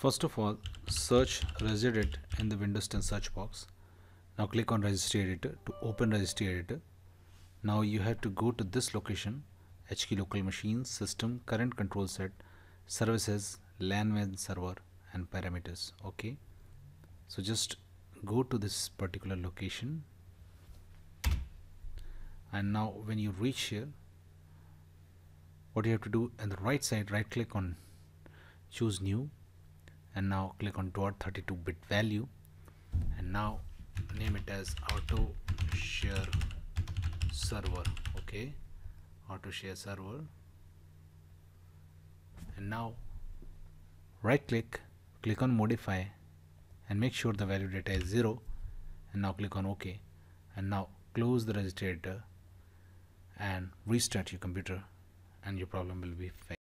First of all, search regedit in the Windows 10 search box. Now click on registry editor to open registry editor. Now you have to go to this location, HK local machine, system, current control set, services, LAN server and parameters. Okay. So just go to this particular location and now when you reach here what you have to do in the right side right click on choose new and now click on dot 32 bit value and now name it as auto share server okay auto share server and now right click click on modify and make sure the value data is 0 and now click on ok and now close the registry editor and restart your computer and your problem will be fixed